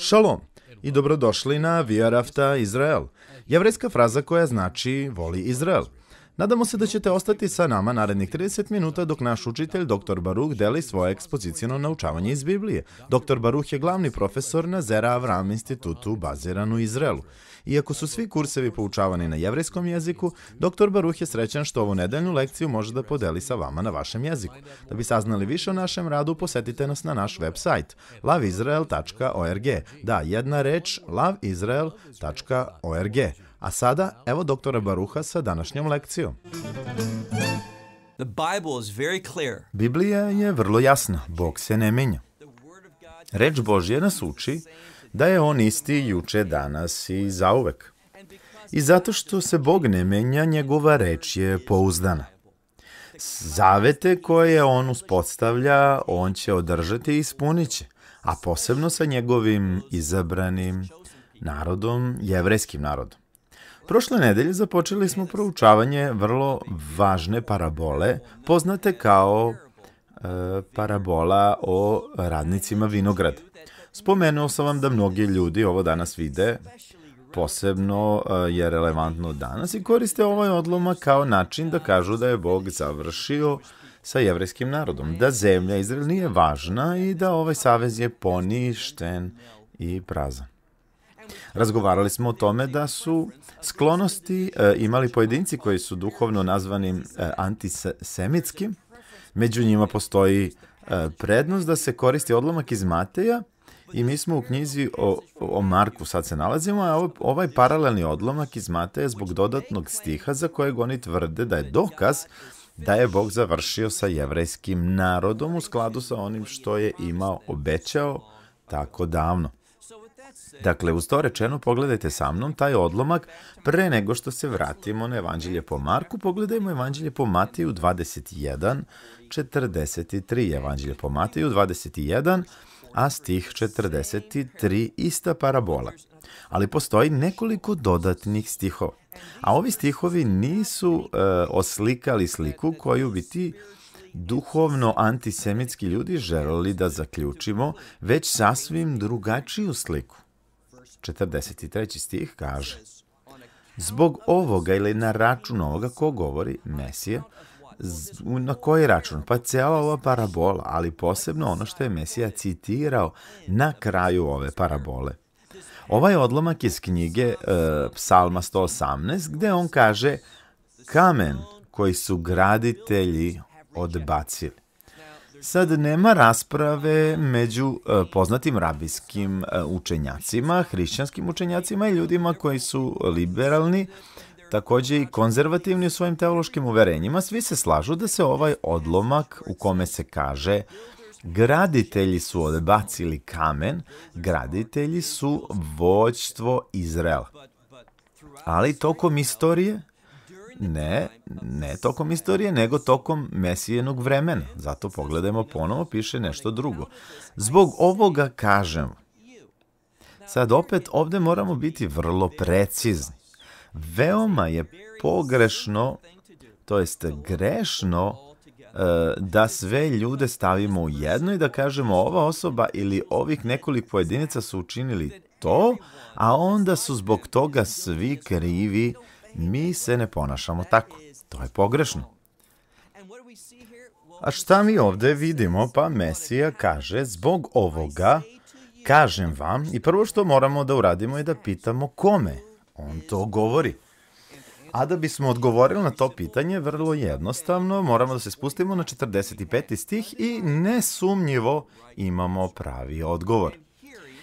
Šalom i dobrodošli na Via Rafta Izrael, jevrejska fraza koja znači voli Izrael. Nadamo se da ćete ostati sa nama narednih 30 minuta dok naš učitelj dr. Baruh deli svoje ekspozicijno naučavanje iz Biblije. Dr. Baruh je glavni profesor na Zera Avram institutu baziran u Izraelu. Iako su svi kursevi poučavani na jevrejskom jeziku, dr. Baruh je srećan što ovu nedeljnu lekciju može da podeli sa vama na vašem jeziku. Da bi saznali više o našem radu, posetite nas na naš web sajt loveisrael.org. Da, jedna reč, loveisrael.org. A sada, evo doktora Baruha sa današnjom lekcijom. The Bible is very clear. Biblija je vrlo jasna, Bog se ne menja. Reč Božja nas uči da je on isti juče, danas i zauvek. I zato što se Bog ne menja, njegova reč je pouzdana. Zavete koje on uspostavlja, on će održati i ispunit će, a posebno sa njegovim izabranim narodom, jevrejskim narodom. Prošle nedelje započeli smo proučavanje vrlo važne parabole, poznate kao e, parabola o radnicima vinograda. Spomenuo sam vam da mnogi ljudi ovo danas vide, posebno e, je relevantno danas i koriste ovaj odlomak kao način da kažu da je Bog završio sa jevrijskim narodom, da zemlja Izrael nije važna i da ovaj savez je poništen i prazan. Razgovarali smo o tome da su sklonosti e, imali pojedinci koji su duhovno nazvani e, Među njima postoji e, prednost da se koristi odlomak iz Mateja I mi smo u knjizi o, o Marku sad se nalazimo, a ovaj, ovaj paralelni odlomak iz Mateja zbog dodatnog stiha za kojeg oni tvrde da je dokaz da je Bog završio sa jevrejskim narodom u skladu sa onim što je imao obećao tako davno. Dakle, uz to rečeno pogledajte sa mnom taj odlomak pre nego što se vratimo na evanđelje po Marku. Pogledajmo evanđelje po Mateju 21, 43. Evanđelje po Mateju 21, a stih 43 ista parabola. Ali postoji nekoliko dodatnih stihova. A ovi stihovi nisu e, oslikali sliku koju bi ti duhovno antisemitski ljudi želeli da zaključimo, već sasvim drugačiju sliku. 43. stih kaže Zbog ovoga ili na račun ovoga ko govori Mesija, na koji račun? Pa cijela ova parabola, ali posebno ono što je Mesija citirao na kraju ove parabole. Ovaj odlomak iz knjige e, Psalma 118 gde on kaže kamen koji su graditelji odbacili. Sad nema rasprave među e, poznatim rabijskim e, učenjacima, hrišćanskim učenjacima i ljudima koji su liberalni Takođe i konzervativni u svojim teološkim uverenjima, svi se slažu da se ovaj odlomak u kome se kaže graditelji su odbacili kamen, graditelji su vođstvo Izrela. Ali tokom istorije, ne, ne tokom istorije, nego tokom mesijenog vremena. Zato pogledajmo ponovo, piše nešto drugo. Zbog ovoga kažem. Sad opet ovde moramo biti vrlo precizni. Veoma je pogrešno, to jest grešno, e, da sve ljude stavimo u jedno i da kažemo ova osoba ili ovih nekoliko pojedinica su učinili to, a onda su zbog toga svi krivi, mi se ne ponašamo tako. To je pogrešno. A šta mi ovde vidimo? Pa Mesija kaže, zbog ovoga kažem vam i prvo što moramo da uradimo je da pitamo kome. On to govori. A da bismo odgovorili na to pitanje, vrlo jednostavno, moramo da se spustimo na 45. stih i nesumnjivo imamo pravi odgovor.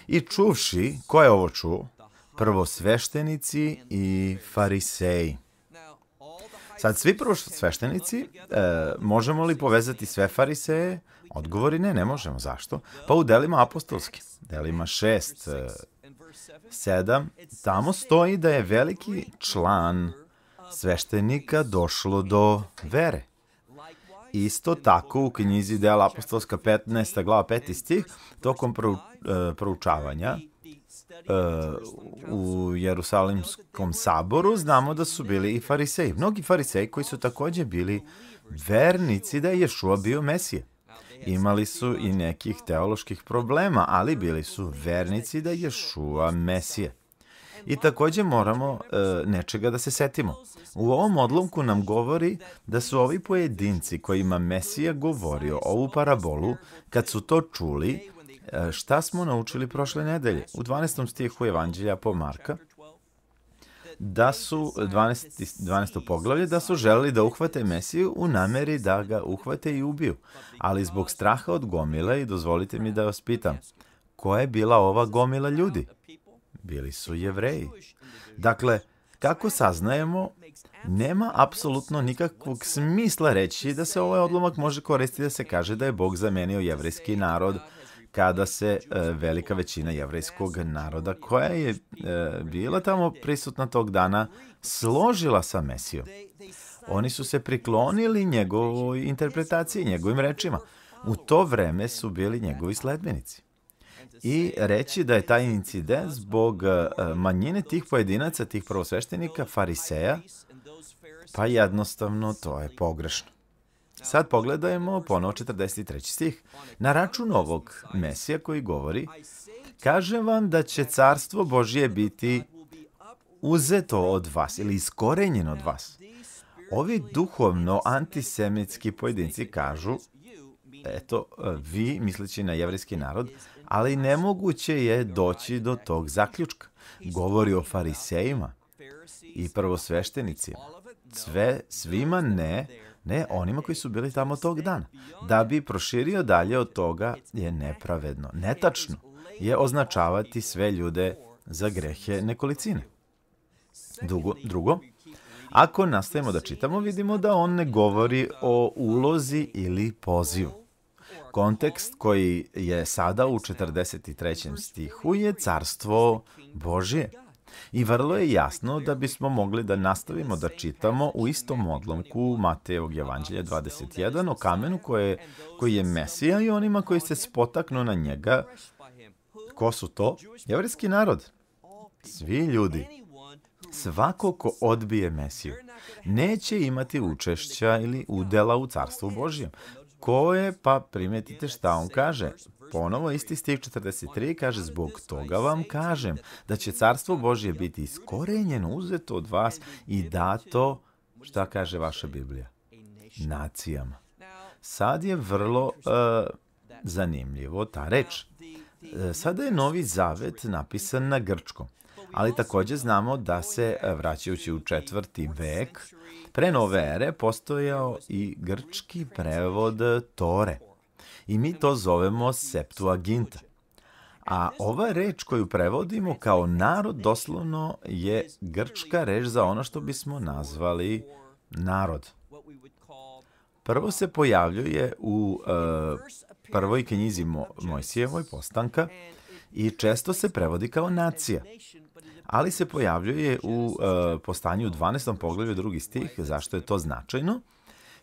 I čuvši, ko je ovo čuo? Prvo sveštenici i fariseji. Sad, svi sveštenici, e, možemo li povezati sve fariseje? Odgovori ne, ne možemo. Zašto? Pa u delima apostolskim, delima 6, 7, tamo stoji da je veliki član sveštenika došlo do vere. Isto tako u knjizi Dela apostolska 15. glava 5. stih, tokom e, proučavanja e, u Jerusalimskom saboru, znamo da su bili i fariseji. Mnogi fariseji koji su takođe bili vernici da je Ješua bio Mesija imali su i nekih teoloških problema, ali bili su vernici da je Šua Mesije. I takođe moramo e, nečega da se setimo. U ovom odlomku nam govori da su ovi pojedinci kojima Mesija govorio ovu parabolu, kad su to čuli, e, šta smo naučili prošle nedelje? U 12. stihu Evanđelja po Marka, da su 12. 12. poglavlje da su želeli da uhvate Mesiju u nameri da ga uhvate i ubiju, ali zbog straha od gomile i dozvolite mi da vas pitam, koja je bila ova gomila ljudi? Bili su jevreji. Dakle, kako saznajemo, nema apsolutno nikakvog smisla reći da se ovaj odlomak može koristiti da se kaže da je Bog zamenio jevrejski narod kada se e, velika većina jevrejskog naroda koja je e, bila tamo prisutna tog dana složila sa Mesijom. Oni su se priklonili njegovoj interpretaciji, njegovim rečima. U to vreme su bili njegovi sledbenici. I reći da je taj incident zbog e, manjine tih pojedinaca, tih prvosveštenika, fariseja, pa jednostavno to je pogrešno. Sad pogledajmo ponovo 43. stih. Na račun ovog Mesija koji govori, kažem vam da će carstvo Božije biti uzeto od vas ili iskorenjeno od vas. Ovi duhovno antisemitski pojedinci kažu, eto, vi, misleći na jevrijski narod, ali nemoguće je doći do tog zaključka. Govori o farisejima i prvosveštenicima. Sve, svima ne, ne onima koji su bili tamo tog dana. Da bi proširio dalje od toga je nepravedno. Netačno je označavati sve ljude za grehe nekolicine. Drugo, drugo, ako nastavimo da čitamo, vidimo da on ne govori o ulozi ili pozivu. Kontekst koji je sada u 43. stihu je carstvo Božije. I vrlo je jasno da bismo mogli da nastavimo da čitamo u istom odlomku Matejevog evanđelja 21 o kamenu koje, koji je Mesija i onima koji se spotaknu na njega. Ko su to? Jevrijski narod. Svi ljudi. Svako ko odbije Mesiju neće imati učešća ili udela u carstvu Božijem. Ko je? Pa primetite šta on kaže ponovo isti stih 43 kaže zbog toga vam kažem da će carstvo Božje biti iskorenjeno, uzeto od vas i dato, šta kaže vaša Biblija? Nacijama. Sad je vrlo uh, zanimljivo ta reč. E, sada je Novi Zavet napisan na grčkom, ali takođe znamo da se, e, vraćajući u četvrti vek, pre nove ere postojao i grčki prevod Tore – i mi to zovemo Septuaginta. A ova reč koju prevodimo kao narod doslovno je grčka reč za ono što bismo nazvali narod. Prvo se pojavljuje u uh, prvoj knjizi Mo Mojsijevoj postanka i često se prevodi kao nacija. Ali se pojavljuje u uh, postanju u 12. poglavlju drugi stih, zašto je to značajno?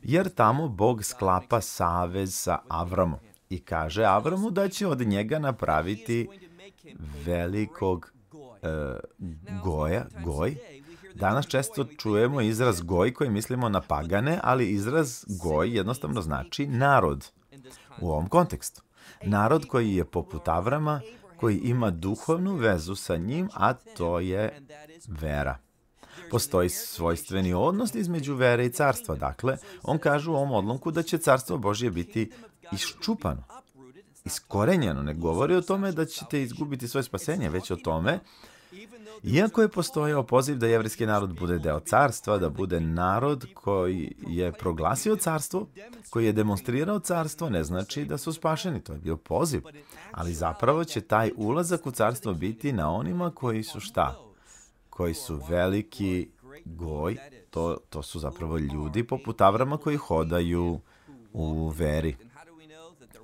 jer tamo Bog sklapa savez sa Avramom i kaže Avramu da će od njega napraviti velikog e, goja, goj. Danas često čujemo izraz goj koji mislimo na pagane, ali izraz goj jednostavno znači narod u ovom kontekstu. Narod koji je poput Avrama, koji ima duhovnu vezu sa njim, a to je vera. Postoji svojstveni odnos između vere i carstva. Dakle, on kaže u ovom odlomku da će carstvo Božje biti iščupano, iskorenjeno. Ne govori o tome da ćete izgubiti svoje spasenje, već o tome iako je postojao poziv da jevrijski narod bude deo carstva, da bude narod koji je proglasio carstvo, koji je demonstrirao carstvo, ne znači da su spašeni, to je bio poziv. Ali zapravo će taj ulazak u carstvo biti na onima koji su šta? koji su veliki goj, to, to su zapravo ljudi poput Avrama koji hodaju u veri.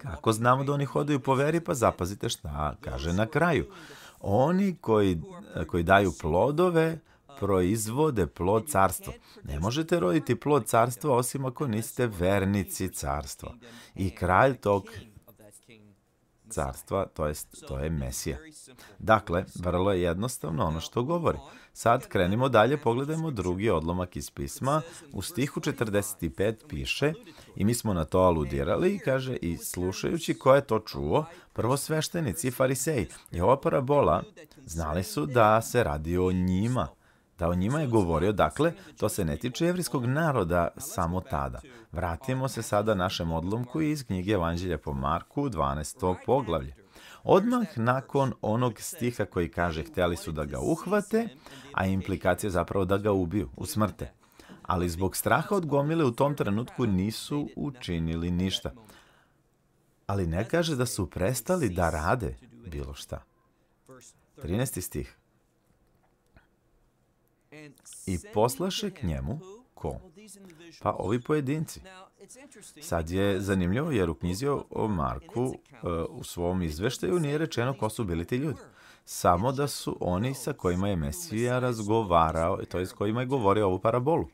Kako znamo da oni hodaju po veri? Pa zapazite šta kaže na kraju. Oni koji, koji daju plodove, proizvode plod carstva. Ne možete roditi plod carstva osim ako niste vernici carstva. I kralj tog carstva, to jest to je Mesija. Dakle, vrlo je jednostavno ono što uh, govori. Uh, Sad krenimo dalje, pogledajmo drugi odlomak iz pisma. U stihu 45 piše, i mi smo na to aludirali, i kaže, i slušajući ko je to čuo, prvo sveštenici i fariseji. I ova parabola, znali su da se radi o njima, da o njima je govorio, dakle, to se ne tiče jevrijskog naroda samo tada. Vratimo se sada našem odlomku iz knjige Evanđelja po Marku, 12. poglavlje. Odmah nakon onog stiha koji kaže hteli su da ga uhvate, a implikacija je zapravo da ga ubiju, usmrte. Ali zbog straha od gomile u tom trenutku nisu učinili ništa. Ali ne kaže da su prestali da rade bilo šta. 13. stih i poslaše k njemu ko? Pa ovi pojedinci. Sad je zanimljivo jer u knjizi o Marku e, u svom izveštaju nije rečeno ko su bili ti ljudi. Samo da su oni sa kojima je Mesija razgovarao, to je s kojima je govorio ovu parabolu.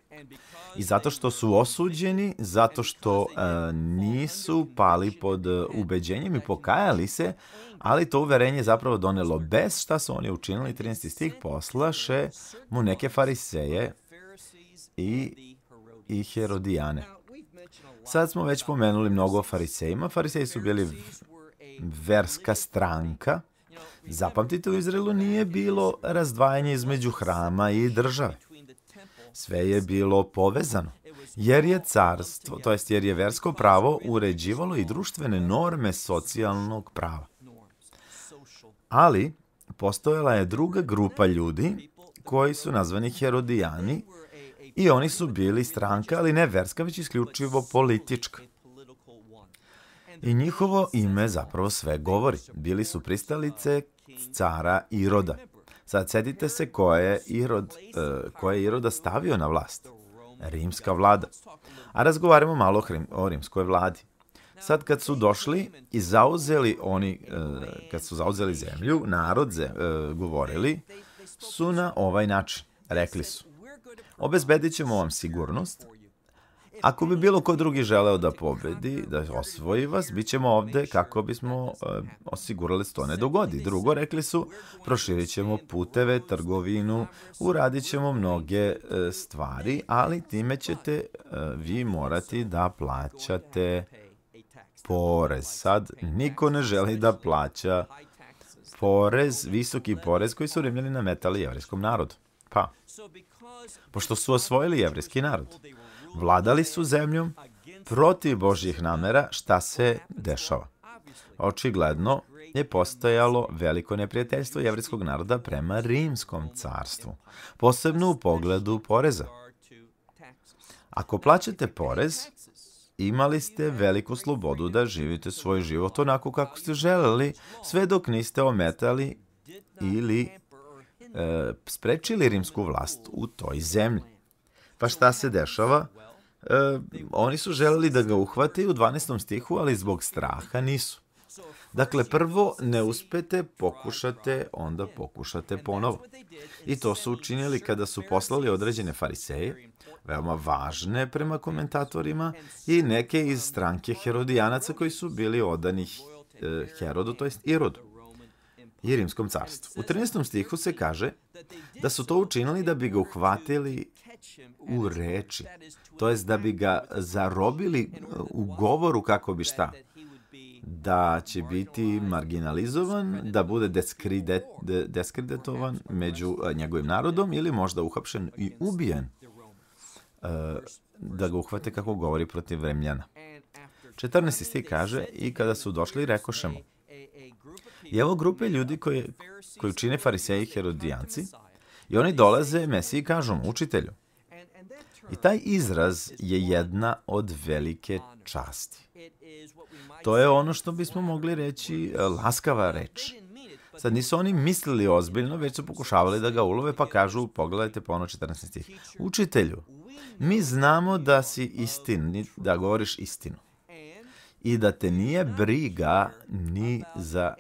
I zato što su osuđeni, zato što e, nisu pali pod e, ubeđenjem i pokajali se, ali to uverenje zapravo donelo bez šta su oni učinili. 13. stih poslaše mu neke fariseje i, i herodijane. Sad smo već pomenuli mnogo o farisejima. Fariseji su bili verska stranka. Zapamtite, u Izraelu nije bilo razdvajanje između hrama i države. Sve je bilo povezano, jer je carstvo, to jest jer je versko pravo uređivalo i društvene norme socijalnog prava. Ali postojala je druga grupa ljudi koji su nazvani Herodijani I oni su bili stranka, ali ne verska, već isključivo politička. I njihovo ime zapravo sve govori. Bili su pristalice cara Iroda. Sad sedite se ko je Irod, uh, ko je Iroda stavio na vlast. Rimska vlada. A razgovaramo malo o rimskoj vladi. Sad kad su došli i zauzeli oni, uh, kad su zauzeli zemlju, narod ze, uh, govorili, su na ovaj način. Rekli su, Obezbedit ćemo vam sigurnost. Ako bi bilo ko drugi želeo da pobedi, da osvoji vas, bit ćemo ovde kako bismo eh, osigurali sto ne dogodi. Drugo, rekli su, proširit ćemo puteve, trgovinu, uradit ćemo mnoge eh, stvari, ali time ćete eh, vi morati da plaćate porez. Sad niko ne želi da plaća porez, visoki porez koji su na metali jevrijskom narodu pa. Pošto su osvojili jevrijski narod, vladali su zemljom protiv Božjih namera šta se dešava. Očigledno je postojalo veliko neprijateljstvo jevrijskog naroda prema rimskom carstvu, posebno u pogledu poreza. Ako plaćate porez, imali ste veliku slobodu da živite svoj život onako kako ste želeli, sve dok niste ometali ili E, sprečili rimsku vlast u toj zemlji. Pa šta se dešava? E, oni su želeli da ga uhvate u 12. stihu, ali zbog straha nisu. Dakle, prvo ne uspete, pokušate, onda pokušate ponovo. I to su učinili kada su poslali određene fariseje, veoma važne prema komentatorima, i neke iz stranke Herodijanaca koji su bili odani e, Herodu, to jest Irodu i Rimskom carstvu. U 13. stihu se kaže da su to učinili da bi ga uhvatili u reči, to jest da bi ga zarobili e, u govoru kako bi šta da će biti marginalizovan, da bude deskridet, deskreditovan među e, njegovim narodom ili možda uhapšen i ubijen e, da ga uhvate kako govori protiv vremljana. 14. stih kaže i kada su došli rekošemo, je ovo grupe ljudi koje, koju čine fariseji i herodijanci i oni dolaze Mesiji i kažu mu, učitelju. I taj izraz je jedna od velike časti. To je ono što bismo mogli reći e, laskava reč. Sad nisu oni mislili ozbiljno, već su pokušavali da ga ulove, pa kažu, pogledajte pa ono 14. stih. Učitelju, mi znamo da si istin, da govoriš istinu i da te nije briga ni za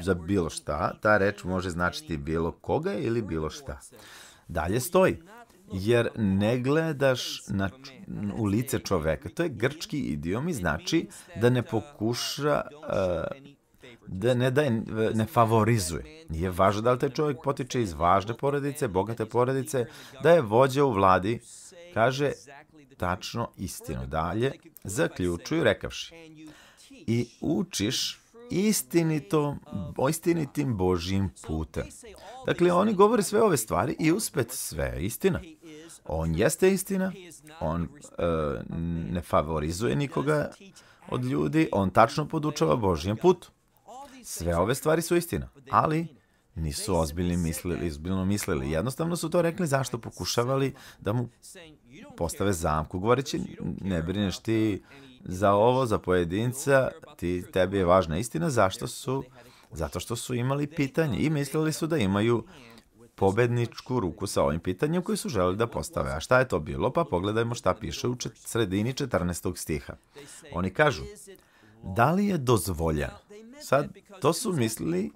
za bilo šta, ta reč može značiti bilo koga ili bilo šta. Dalje stoji, jer ne gledaš na, u lice čoveka. To je grčki idiom i znači da ne pokuša eh, da ne daj, ne favorizuje. Nije važno da li taj čovjek potiče iz važne porodice, bogate porodice, da je vođa u vladi, kaže tačno istinu. Dalje zaključuju rekavši. I učiš istinito, istinitim Božjim putem. Dakle, oni govore sve ove stvari i uspet sve je istina. On jeste istina, on e, ne favorizuje nikoga od ljudi, on tačno podučava Božjem putu. Sve ove stvari su istina, ali nisu ozbiljno mislili, ozbiljno mislili. Jednostavno su to rekli zašto pokušavali da mu postave zamku, govoreći ne brineš ti, za ovo, za pojedinca, ti, tebi je važna istina, zašto su, zato što su imali pitanje i mislili su da imaju pobedničku ruku sa ovim pitanjem koji su želeli da postave. A šta je to bilo? Pa pogledajmo šta piše u čet, sredini 14. stiha. Oni kažu, da li je dozvoljeno? Sad, to su mislili,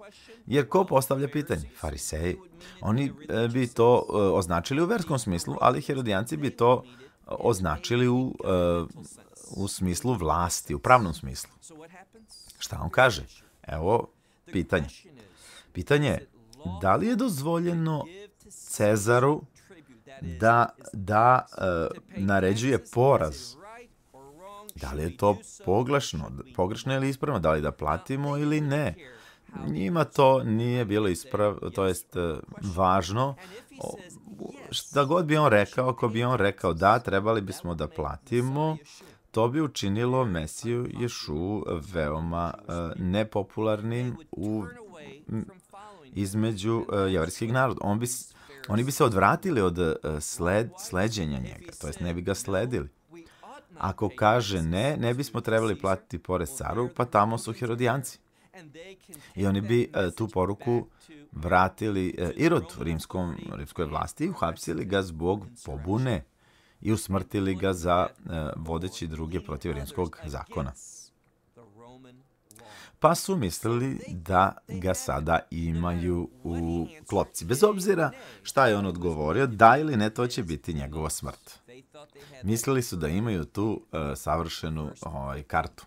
jer ko postavlja pitanje? Fariseji. Oni e, bi to e, označili u verskom smislu, ali herodijanci bi to e, označili u u smislu vlasti, u pravnom smislu. Šta on kaže? Evo pitanje. Pitanje je, da li je dozvoljeno Cezaru da, da e, naređuje poraz? Da li je to pogrešno, pogrešno ili ispravno? Da li da platimo ili ne? Njima to nije bilo isprav, to jest e, važno. Šta god bi on rekao, ako bi on rekao da, trebali bismo da platimo, To bi učinilo Mesiju Ješu veoma e, nepopularnim u, između e, jevrskih naroda. On bi, oni bi se odvratili od e, sled, sleđenja njega, to jest ne bi ga sledili. Ako kaže ne, ne bismo trebali platiti porez caru, pa tamo su herodijanci. I oni bi tu poruku vratili Irod rimskom, rimskoj vlasti i uhapsili ga zbog pobune i usmrtili ga za e, vodeći druge protiv rimskog zakona. Pa su mislili da ga sada imaju u klopci. Bez obzira šta je on odgovorio, da ili ne, to će biti njegova smrt. Mislili su da imaju tu e, savršenu ovaj, kartu.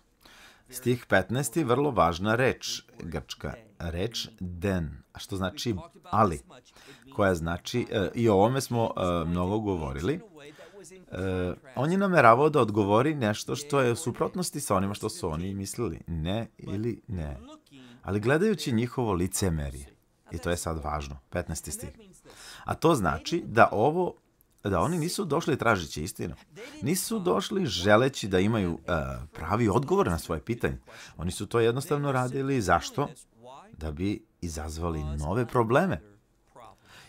Stih 15 je vrlo važna reč, grčka reč den, a što znači ali, koja znači, e, i o ovome smo mnogo govorili, E, on je nameravao da odgovori nešto što je u suprotnosti sa onima što su oni mislili. Ne ili ne. Ali gledajući njihovo Merije, i to je sad važno, 15. stih. A to znači da ovo da oni nisu došli tražeći istinu. Nisu došli želeći da imaju uh, pravi odgovor na svoje pitanje. Oni su to jednostavno radili zašto? Da bi izazvali nove probleme.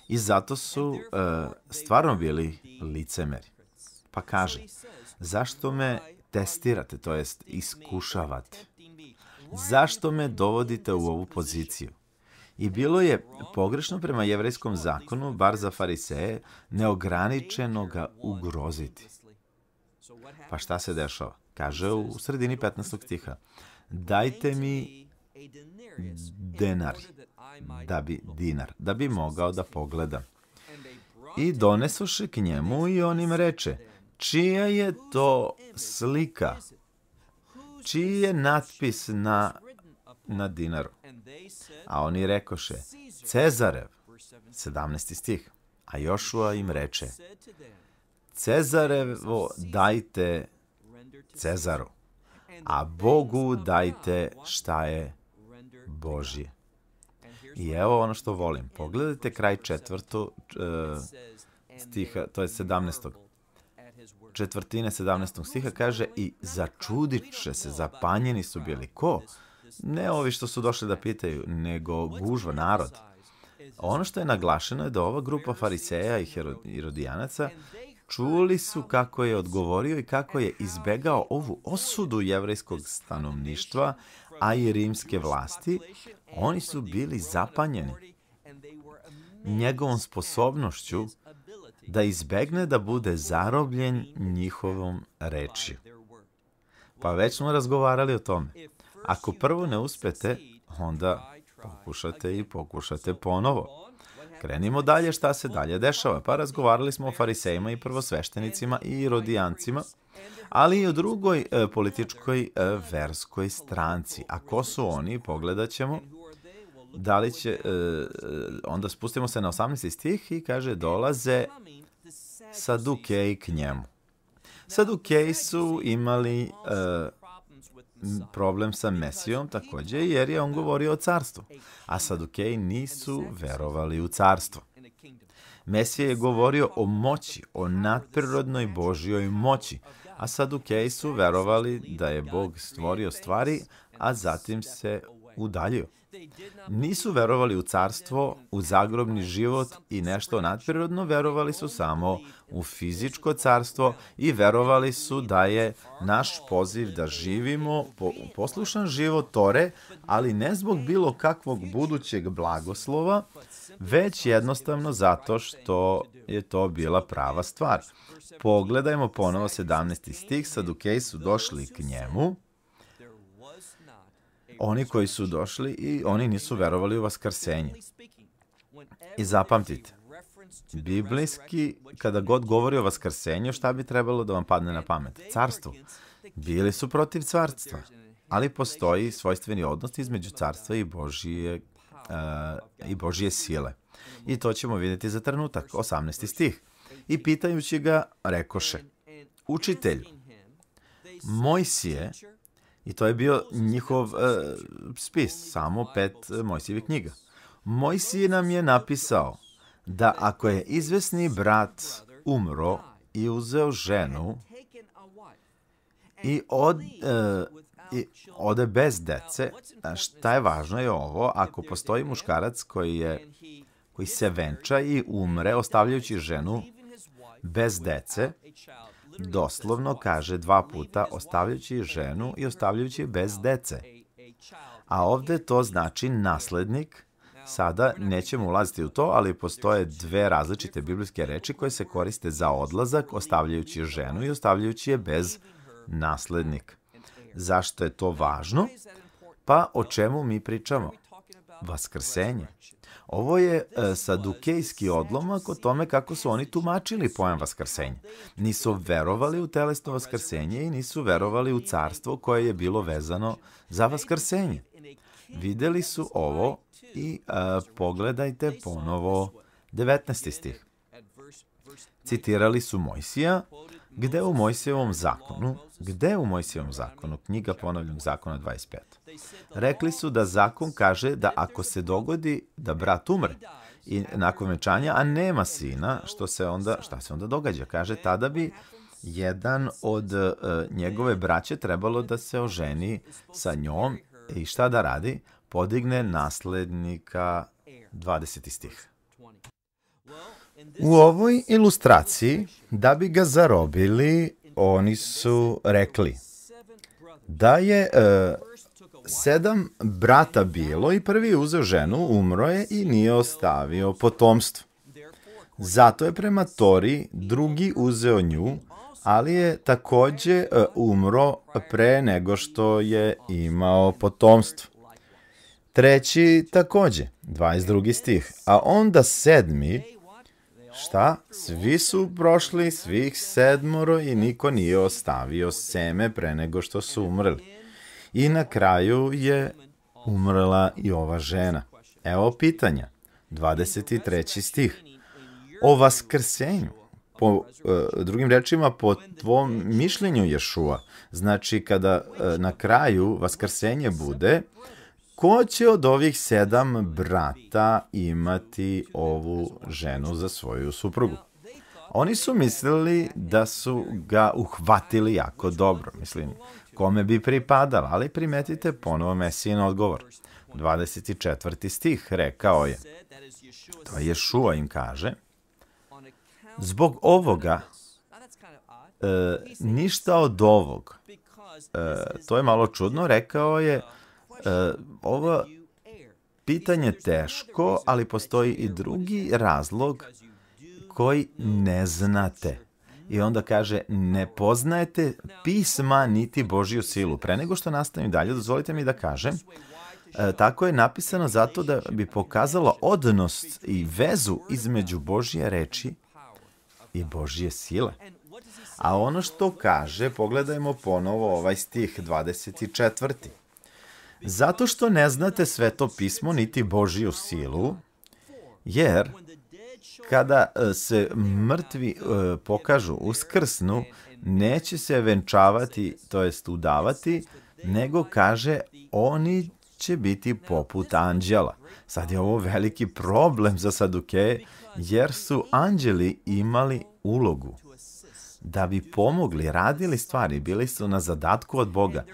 I zato su uh, stvarno bili licemeri pa kaže, zašto me testirate, to jest iskušavate? Zašto me dovodite u ovu poziciju? I bilo je pogrešno prema jevrejskom zakonu, bar za fariseje, neograničeno ga ugroziti. Pa šta se dešava? Kaže u sredini 15. stiha, dajte mi denar, da bi dinar, da bi mogao da pogledam. I donesuše k njemu i on im reče, Čija je to slika? Čiji je natpis na, na dinaru? A oni rekoše, Cezarev, 17. stih. A Jošua im reče, Cezarevo dajte Cezaru, a Bogu dajte šta je Božje. I evo ono što volim. Pogledajte kraj četvrtu uh, e, stiha, to je 17 četvrtine 17. stiha kaže i začudit se, zapanjeni su bili. Ko? Ne ovi što su došli da pitaju, nego gužva, narod. Ono što je naglašeno je da ova grupa fariseja i herodijanaca čuli su kako je odgovorio i kako je izbegao ovu osudu jevrejskog stanovništva, a i rimske vlasti, oni su bili zapanjeni njegovom sposobnošću da izbegne da bude zarobljen njihovom reči. Pa već smo razgovarali o tome. Ako prvo ne uspete, onda pokušate i pokušate ponovo. Krenimo dalje šta se dalje dešava. Pa razgovarali smo o farisejima i prvosveštenicima i rodijancima, ali i o drugoj e, političkoj e, verskoj stranci. A ko su oni, pogledat ćemo da li će, e, e, onda spustimo se na 18. stih i kaže dolaze Sadukej k njemu. Sadukej su imali e, problem sa Mesijom takođe, jer je on govorio o carstvu, a Sadukej nisu verovali u carstvo. Mesija je govorio o moći, o nadprirodnoj Božjoj moći, a Sadukeji su verovali da je Bog stvorio stvari, a zatim se udaljio. Nisu verovali u carstvo, u zagrobni život i nešto nadprirodno, verovali su samo u fizičko carstvo i verovali su da je naš poziv da živimo po, poslušan život Tore, ali ne zbog bilo kakvog budućeg blagoslova, već jednostavno zato što je to bila prava stvar. Pogledajmo ponovo 17. stih, Sadukej su došli k njemu, Oni koji su došli i oni nisu verovali u vaskrsenje. I zapamtite, biblijski, kada god govori o vaskrsenju, šta bi trebalo da vam padne na pamet? Carstvo. Bili su protiv carstva, ali postoji svojstveni odnos između carstva i Božije, uh, i Božije sile. I to ćemo vidjeti za trenutak, 18. stih. I pitajući ga, rekoše, učitelj, Mojsije I to je bio njihov uh, spis, samo pet e, Mojsijevih knjiga. Mojsije nam je napisao da ako je izvesni brat umro i uzeo ženu i, od, uh, i ode bez dece, šta je važno je ovo, ako postoji muškarac koji, je, koji se venča i umre ostavljajući ženu bez dece, doslovno kaže dva puta ostavljajući ženu i ostavljajući bez dece. A ovde to znači naslednik. Sada nećemo ulaziti u to, ali postoje dve različite biblijske reči koje se koriste za odlazak, ostavljajući ženu i ostavljajući je bez naslednik. Zašto je to važno? Pa o čemu mi pričamo? Vaskrsenje. Ovo je e, sadukejski odlomak o tome kako su oni tumačili pojam vaskrsenja. Nisu verovali u telesno vaskrsenje i nisu verovali u carstvo koje je bilo vezano za vaskrsenje. Videli su ovo i a, e, pogledajte ponovo 19. stih. Citirali su Mojsija, Gde u Mojsijevom zakonu, gde u Mojsijevom zakonu, knjiga ponovljenog zakona 25. Rekli su da zakon kaže da ako se dogodi da brat umre i nakon venčanja, a nema sina, što se onda, šta se onda događa? Kaže, tada bi jedan od uh, njegove braće trebalo da se oženi sa njom i šta da radi? Podigne naslednika 20. stih. U ovoj ilustraciji, da bi ga zarobili, oni su rekli da je e, sedam brata bilo i prvi je uzeo ženu, umro je i nije ostavio potomstvo. Zato je prema Tori drugi uzeo nju, ali je takođe e, umro pre nego što je imao potomstvo. Treći takođe, 22. stih, a onda sedmi Šta? Svi su prošli, svih sedmoro i niko nije ostavio seme pre nego što su umrli. I na kraju je umrla i ova žena. Evo pitanja. 23. stih. O vaskrsenju. Po e, drugim rečima, po tvom mišljenju Ješua, znači kada e, na kraju vaskrsenje bude, ko će od ovih sedam brata imati ovu ženu za svoju suprugu? Oni su mislili da su ga uhvatili jako dobro, mislim, kome bi pripadala, ali primetite ponovo Mesijin odgovor. 24. stih rekao je, to je Ješua im kaže, zbog ovoga, e, ništa od ovog, e, to je malo čudno, rekao je, E, ovo pitanje teško, ali postoji i drugi razlog koji ne znate. I onda kaže, ne poznajete pisma niti Božju silu. Pre nego što nastavim dalje, dozvolite mi da kažem, e, tako je napisano zato da bi pokazalo odnos i vezu između Božje reči i Božje sile. A ono što kaže, pogledajmo ponovo ovaj stih 24. Zato što ne znate sveto pismo niti Božiju silu, jer kada e, se mrtvi e, pokažu uskrsnu, neće se venčavati, to jest udavati, nego kaže oni će biti poput anđela. Sad je ovo veliki problem za Sadukeje, jer su anđeli imali ulogu. Da bi pomogli, radili stvari, bili su na zadatku od Boga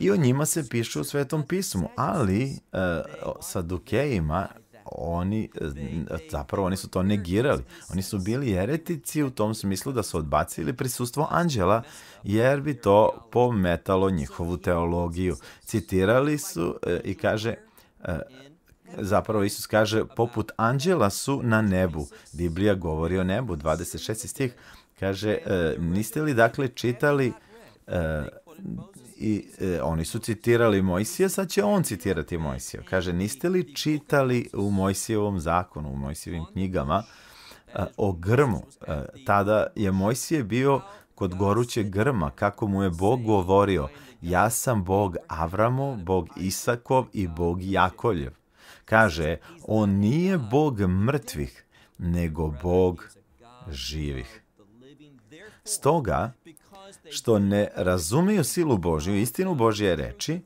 i o njima se piše u Svetom pismu, ali e, sa dukejima oni, e, zapravo oni su to negirali. Oni su bili eretici u tom smislu da su odbacili prisustvo anđela, jer bi to pometalo njihovu teologiju. Citirali su e, i kaže, zapravo Isus kaže, poput anđela su na nebu. Biblija govori o nebu, 26. stih, kaže, niste li dakle čitali i e, oni su citirali Mojsija, sad će on citirati Mojsija. Kaže, niste li čitali u Mojsijevom zakonu, u Mojsijevim knjigama a, e, o grmu? A, e, tada je Mojsije bio kod gorućeg grma, kako mu je Bog govorio, ja sam Bog Avramo, Bog Isakov i Bog Jakoljev. Kaže, on nije Bog mrtvih, nego Bog živih. Stoga, što ne razumeju silu Božju, istinu Božje reči,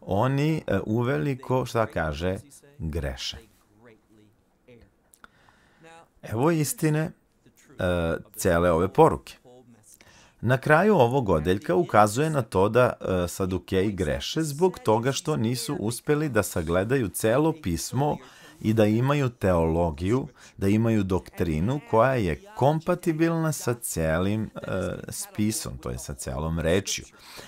oni e, uveliko, šta kaže, greše. Evo istine e, cele ove poruke. Na kraju ovog odeljka ukazuje na to da e, Sadukeji greše zbog toga što nisu uspeli da sagledaju celo pismo i da imaju teologiju, da imaju doktrinu koja je kompatibilna sa celim uh, spisom, to je sa celom rečju,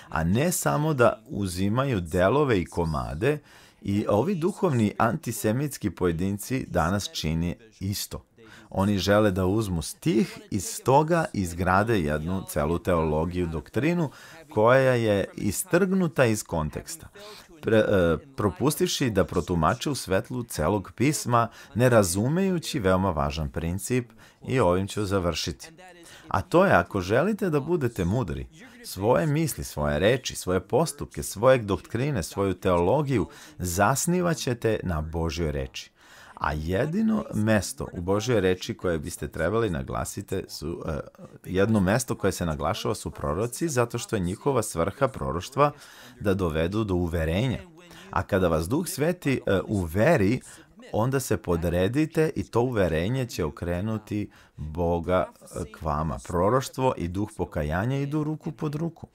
a ne samo da uzimaju delove i komade i ovi duhovni antisemitski pojedinci danas čini isto. Oni žele da uzmu stih i iz toga izgrade jednu celu teologiju, doktrinu koja je istrgnuta iz konteksta pre, e, propustivši da protumače u svetlu celog pisma, ne razumejući veoma važan princip i ovim ću završiti. A to je ako želite da budete mudri, svoje misli, svoje reči, svoje postupke, svoje doktrine, svoju teologiju zasnivaćete na Božjoj reči. A jedino mesto u Božoj reči koje biste trebali naglasite su, uh, jedno mesto koje se naglašava su proroci zato što je njihova svrha proroštva da dovedu do uverenja. A kada vas Duh Sveti uh, uveri, onda se podredite i to uverenje će okrenuti Boga eh, k vama. Proroštvo i duh pokajanja idu ruku pod ruku.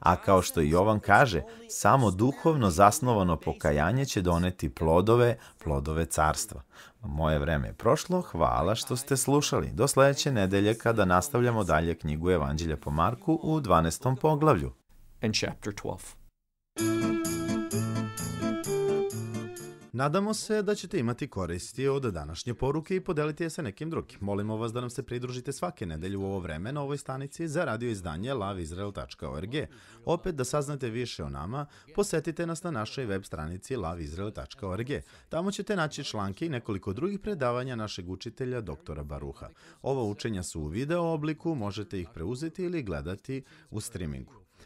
A kao što i Jovan kaže, samo duhovno zasnovano pokajanje će doneti plodove, plodove carstva. Moje vreme je prošlo, hvala što ste slušali. Do sledeće nedelje kada nastavljamo dalje knjigu Evanđelja po Marku u 12. poglavlju. And chapter 12. Nadamo se da ćete imati koristi od današnje poruke i podeliti je sa nekim drugim. Molimo vas da nam se pridružite svake nedelje u ovo vreme na ovoj stanici za radio izdanje loveisrael.org. Opet da saznate više o nama, posetite nas na našoj web stranici loveisrael.org. Tamo ćete naći članke i nekoliko drugih predavanja našeg učitelja doktora Baruha. Ova učenja su u video obliku, možete ih preuzeti ili gledati u streamingu.